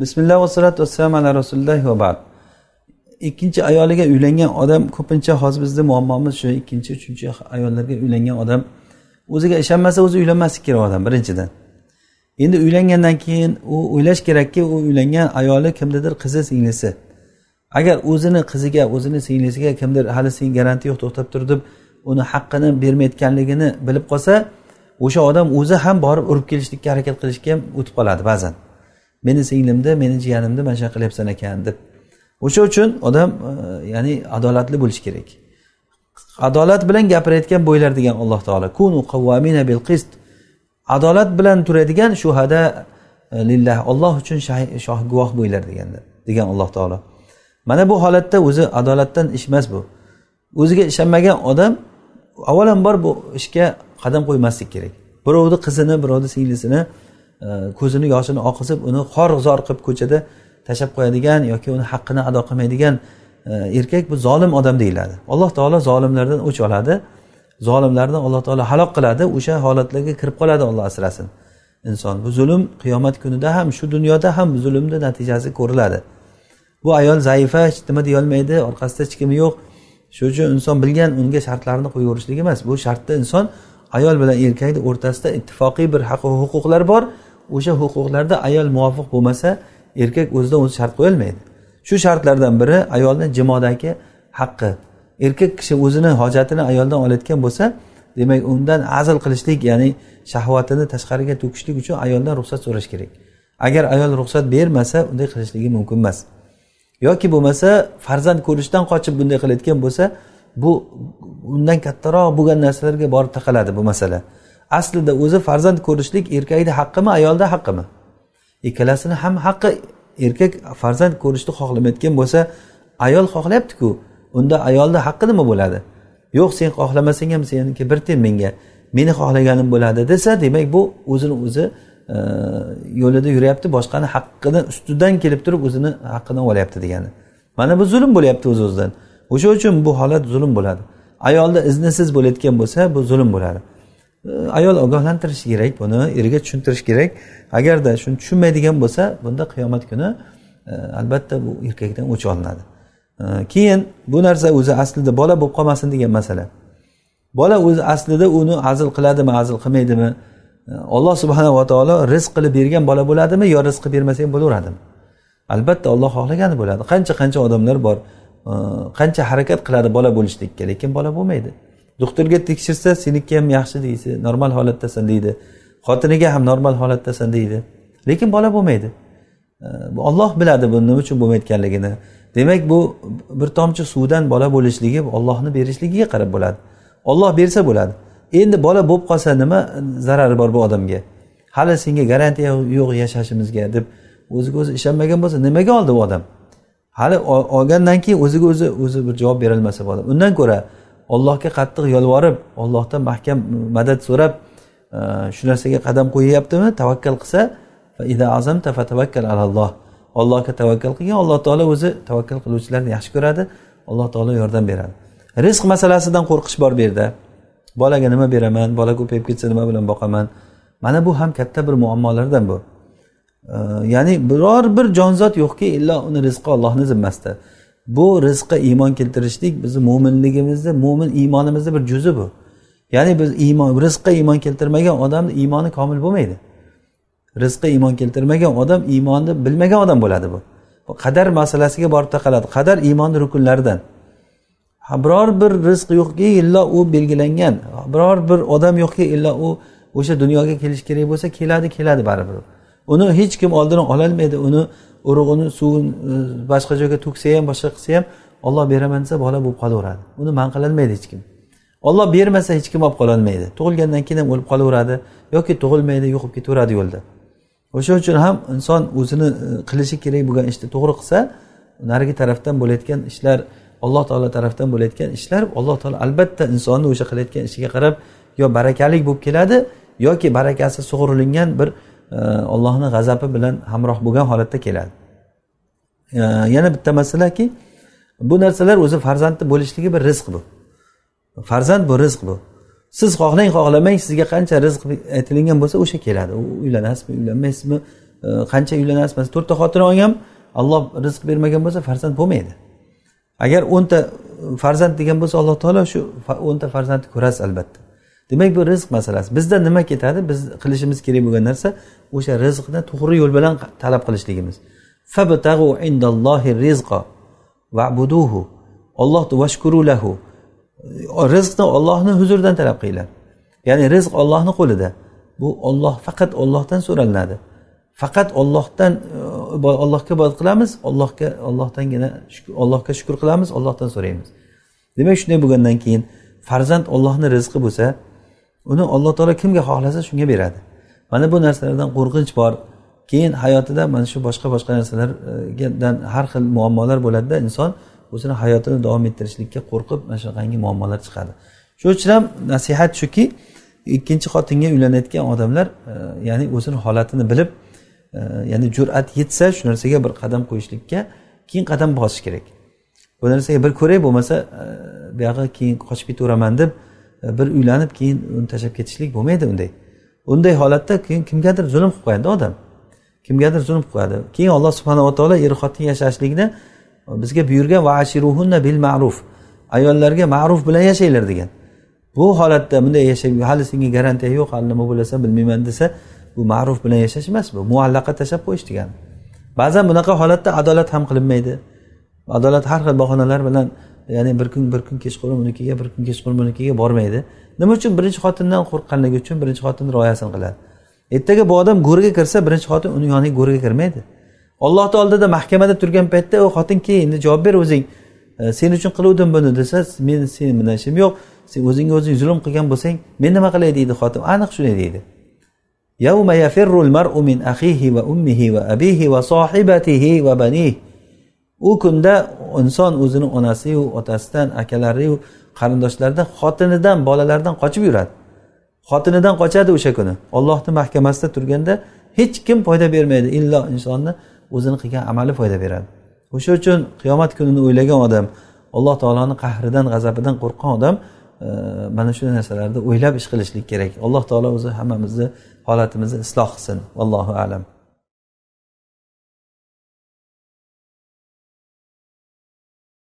bismillah vassalatu vassalam ala rasulillah va ba'd ikkinchi ayoliga uylangan odam ko'pincha hozir bizni muammomiz shu ikkinchi uchinchi ayollarga uylangan odam o'ziga ishonmasa o'zi uylanmaslik kerak odam birinchidan endi uylangandan keyin u o'ylash kerakki u uylangan ayoli kimnidir qizi singlisi agar o'zini qiziga o'zini singlisiga kimdir hali sen garanti yo'q to'xtab tur deb uni haqqini bermayotganligini bilib qolsa o'sha odam o'zi ham borib urib kelishlikka harakat qilishga ham o'tib qoladi ba'zan meni singlimni meni jiyanimni mana shunaqa qilyapsan ekan deb o'sha uchun odam e, ya'ni adolatli bo'lishi kerak adolat bilan gapirayotgan bo'ylar degan alloh taolo kunu qavvamina bil qist adolat bilan turadigan shuhada e, lillah olloh uchun shoh guvoh bo'ylar deganda degan alloh taolo mana bu holatda o'zi adolatdan ish emas bu o'ziga ishonmagan odam avvalambor bu ishga qadam qo'ymaslik kerak birovni qizini birovni singlisini ko'zini yoshini oqizib uni xor zor qilib ko'chada tashlab qo'yadigan yoki uni haqqini ado qilmaydigan e, erkak bu zolim odam deyiladi alloh taolo zolimlardan o'ch oladi zolimlarni alloh taolo halok qiladi o'sha holatlarga kirib qoladi olloh asrasin inson bu zulm qiyomat kunida ham shu dunyoda ham zulmni natijasi ko'riladi bu ayol zaifa hech nima deyolmaydi orqasida hech kimi yo'q shuning uchun inson bilgan unga shartlarni qo'yaverishlik emas bu shartda inson ayol bilan erkakni o'rtasida ittifoqiy bir haq huquqlar bor o'sha huquqlarda ayol muvofiq bo'lmasa erkak o'zidan o'zi shart qo'yolmaydi shu shartlardan biri ayolni jimodagi haqqi erkak kishi o'zini hojatini ayoldan olayotgan bo'lsa demak undan azl qilishlik ya'ni shahvatini tashqariga to'kishlik uchun ayoldan ruxsat so'rash kerak agar ayol ruxsat bermasa unday qilishligi mumkin emas yoki bo'lmasa farzand ko'rishdan qochib bunday qilayotgan bo'lsa bu undan kattaroq bo'lgan narsalarga borib taqaladi bu masala aslida o'zi farzand ko'rishlik erkakni haqqimi ayolni haqqimi ikkalasini ham haqqi erkak farzand ko'rishni xohlamayotgan bo'lsa ayol xohlayaptiku unda ayolni haqqi nima bo'ladi yo'q sen xohlamasang ham seniki bir tiyin menga meni xohlaganim bo'ladi desa demak bu o'zini o'zi e, yo'lida yuryapti boshqani haqqini ustidan kelib turib o'zini haqqini olyapti degani mana bu zulm bo'lyapti o'z o'zidan o'sha uchun bu holat zulm bo'ladi ayolni iznisiz bo'layotgan bo'lsa bu zulm bo'ladi ayol ogohlantirishi kerak buni eriga tushuntirish kerak agarda shuni tushunmaydigan bo'lsa bunda qiyomat kuni e, albatta bu erkakdan o'ch olinadi e, keyin bu narsa o'zi aslida bola bo'lib qolmasin degan masala bola o'zi aslida uni azl qiladimi azl qilmaydimi e, alloh subhanava taolo rizq qilib bergan bola bo'ladimi yo rizq qilib bermasa ham bo'laveradimi albatta olloh xohlagani bo'ladi qancha qancha odamlar bor qancha harakat qiladi bola bo'lishlikka lekin bola bo'lmaydi doktorga tekshirsa seniki ham yaxshi deysi normal holatdasan deydi xotiniga ham normal holatdasan deydi lekin bola bo'lmaydi olloh biladi bu nima uchun bo'lmayotganligini demak bu bir tomchi suvdan bola bo'lishligi ollohni berishligiga qarab bo'ladi olloh bersa bo'ladi endi bola bo'lib qolsa nima zarari bor bu odamga hali senga garantiya yo'q yashashimizga deb o'ziga o'zi ishonmagan bo'lsa nimaga oldi bu odam hali olgandan keyin o'ziga o'zi o'zi bir javob berolmasa bu odam undan ko'ra ollohga qattiq yolvorib ollohdan mahkam madad so'rab e, shu narsaga qadam qo'yyaptimi tavakkal qilsa ida allohga tavakkal qilgan alloh taolo o'zi tavakkal qiluvchilarni yaxshi ko'radi alloh taolo yordam beradi rizq masalasidan qo'rqish bor bu yerda bolaga nima beraman bola ko'payib ketsa nima bilan boqaman mana bu ham katta bir muammolardan bu e, ya'ni biror bir jonzot yo'qki illo uni rizqi ollohni zimmasida bu rizqqa iymon keltirishlik bizni mo'minligimizni mo'min iymonimizni bir juzi bu ya'ni biz iymon rizqqa iymon keltirmagan odamni iymoni komil bo'lmaydi rizqqa iymon keltirmagan odam iymonni bilmagan odam bo'ladi bu qadar masalasiga borib taqaladi qadar iymonni rukunlaridan biror bir rizq yo'qki illo u belgilangan biror bir odam yo'qki illo u o'sha dunyoga kelishi kerak bo'lsa keladi keladi baribir uni hech kim oldini ololmaydi uni urug'ini suvini e, boshqa joyga to'ksa ham boshqa qilsa ham olloh beraman desa bola bo'lib qolaveradi uni man qilolmaydi hech kim olloh bermasa hech kim olib qololmaydi tug'ilgandan keyin ham o'lib qolaveradi yoki tug'ilmaydi bo'lib ketaveradi yo'lda o'sha uchun ham inson o'zini e, qilishi kerak bo'lgan ishni to'g'ri qilsa narigi tarafdan bo'layotgan ishlar alloh taolo tarafdan bo'layotgan ishlar alloh taolo albatta insonni o'sha qilayotgan ishiga qarab yo barakalik bo'lib keladi yoki barakasi sug'urilingan bir allohni g'azabi bilan hamroh bo'lgan holatda keladi yana bitta masalaki bu narsalar o'zi farzandni bo'lishligi bir rizq bu farzand bu rizq bu siz xohlang xohlamang sizga qancha rizq aytilingan bo'lsa o'sha keladi u uylanasizmi uylanmaysizmi qancha uylanasizmi to'rtta xotin olgan ham rizq bermagan bo'lsa farzand bo'lmaydi agar o'nta farzand degan bo'lsa alloh taolo shu o'nta farzandni ko'rasiz albatta demak bu rizq masalasi bizda nima ketadi biz qilishimiz kerak bo'lgan narsa o'sha rizqni to'g'ri yo'l bilan talab qilishligimiz fabtag'u indallohi vabuduhu olloh vashkurulahu rizqni ollohni huzuridan talab qilinglar ya'ni rizq ollohni qo'lida bu olloh faqat ollohdan so'ralinadi faqat ollohdan e, ollohga ibodat qilamiz ollohga ollohdangina ollohga shukur qilamiz ollohdan so'raymiz demak shunday bo'lgandan keyin farzand ollohni rizqi bo'lsa uni alloh taolo kimga xohlasa shunga beradi mana bu narsalardan qo'rqinch bor keyin hayotida mana shu boshqa boshqa narsalardan har xil muammolar bo'ladida inson o'zini hayotini davom ettirishlikka qo'rqib mana shunaqangi muammolar chiqadi shuning uchun ham nasihat shuki ikkinchi xotinga uylanayotgan odamlar e, ya'ni o'zini holatini bilib e, ya'ni jur'at yetsa shu narsaga bir qadam qo'yishlikka keyin qadam bosish kerak bu narsaga bir ko'ray bo'lmasa e, buyog'i keyin qochib ketaveraman deb bir uylanib keyin uni tashlab ketishlik bo'lmaydi unday unday holatda keyin kimgadir zulm qilib qo'yadi odam kimgadir zulm qilib qo'yadi keyin alloh subhanava taolo er xotin yashashlikni bizga buyurgan va ashiruhunna bil ma'ruf ayollarga ma'ruf bilan yashanglar degan bu holatda bunday yashab hali senga garantiya yo'q hali nima bo'lasan bilmayman desa bu ma'ruf bilan yashash emas bu muallaqa tashlab qo'yish degani ba'zan bunaqa holatda adolat ham qilinmaydi adolat har xil bahonalar bilan ya'ni bir kun bir kun kechqurun unikiga bir kun kechqurun bunikiga bormaydi nima uchun birinchi xotindan qo'rqqanligi uchun birinchi xotin rioyasini qiladi ertaga bu odam go'rga kirsa birinchi xotin uni yoniga go'rga kirmaydi ollohni oldida mahkamada turgan paytda u xotin kel endi javob ber o'zing sen uchun qiluvdim buni desa men seni bilan ishim yo'q sen o'zingga o'zing zulm qilgan bo'lsang men nima qilay deydi xotin aniq shunday deydi maru min ahihi va ummihi va abihi va sohibatihi va banihi u kunda inson o'zini onasiyu otasidan akalariyu qarindoshlaridan xotinidan bolalardan qochib yuradi xotinidan qochadi o'sha kuni ollohni mahkamasida turganda hech kim foyda bermaydi illo insonni o'zini qilgan amali foyda beradi o'sha uchun qiyomat kunini o'ylagan odam alloh taoloni qahridan g'azabidan qo'rqqan odam e, mana shu narsalarni o'ylab ish qilishlik kerak alloh taolo o'zi hammamizni holatimizni isloh qilsin allohu alam